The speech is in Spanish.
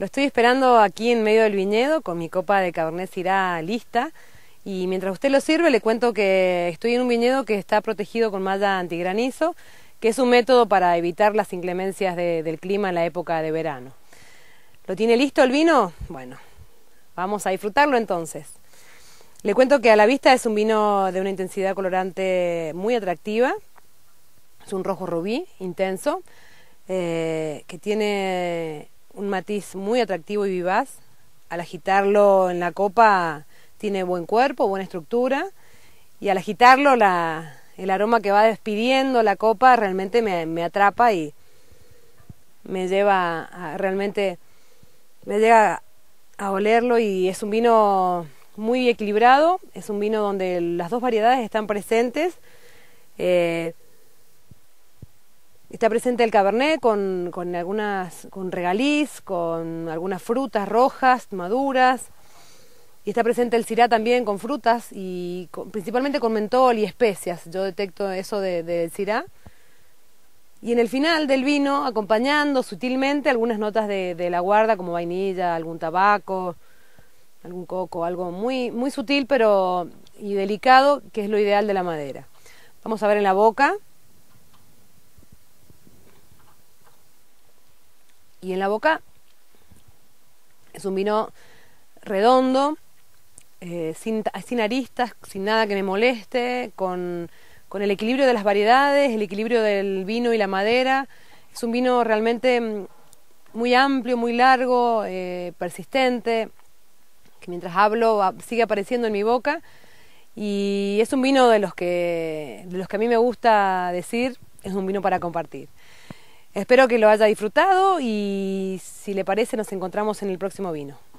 Lo estoy esperando aquí en medio del viñedo con mi copa de Cabernet irá lista. Y mientras usted lo sirve, le cuento que estoy en un viñedo que está protegido con malla antigranizo, que es un método para evitar las inclemencias del clima en la época de verano. ¿Lo tiene listo el vino? Bueno, vamos a disfrutarlo entonces. Le cuento que a la vista es un vino de una intensidad colorante muy atractiva. Es un rojo rubí intenso, eh, que tiene un matiz muy atractivo y vivaz. Al agitarlo en la copa tiene buen cuerpo, buena estructura y al agitarlo la, el aroma que va despidiendo la copa realmente me, me atrapa y me lleva a, realmente, me llega a olerlo y es un vino muy equilibrado, es un vino donde las dos variedades están presentes. Eh, Está presente el cabernet con, con algunas con regaliz, con algunas frutas rojas, maduras. Y está presente el cirá también con frutas y principalmente con mentol y especias. Yo detecto eso del de, de cirá. Y en el final del vino, acompañando sutilmente algunas notas de, de, la guarda como vainilla, algún tabaco, algún coco, algo muy, muy sutil pero y delicado, que es lo ideal de la madera. Vamos a ver en la boca. y en la boca. Es un vino redondo, eh, sin, aristas, sin nada que me moleste, con, el equilibrio de las variedades, el equilibrio del vino y la madera. Es un vino realmente mm, muy amplio, muy largo, eh, persistente, que mientras hablo sigue apareciendo en mi boca. Y es un vino de los que, de los que a mí me gusta decir, es un vino para compartir. Espero que lo haya disfrutado y si le parece nos encontramos en el próximo vino.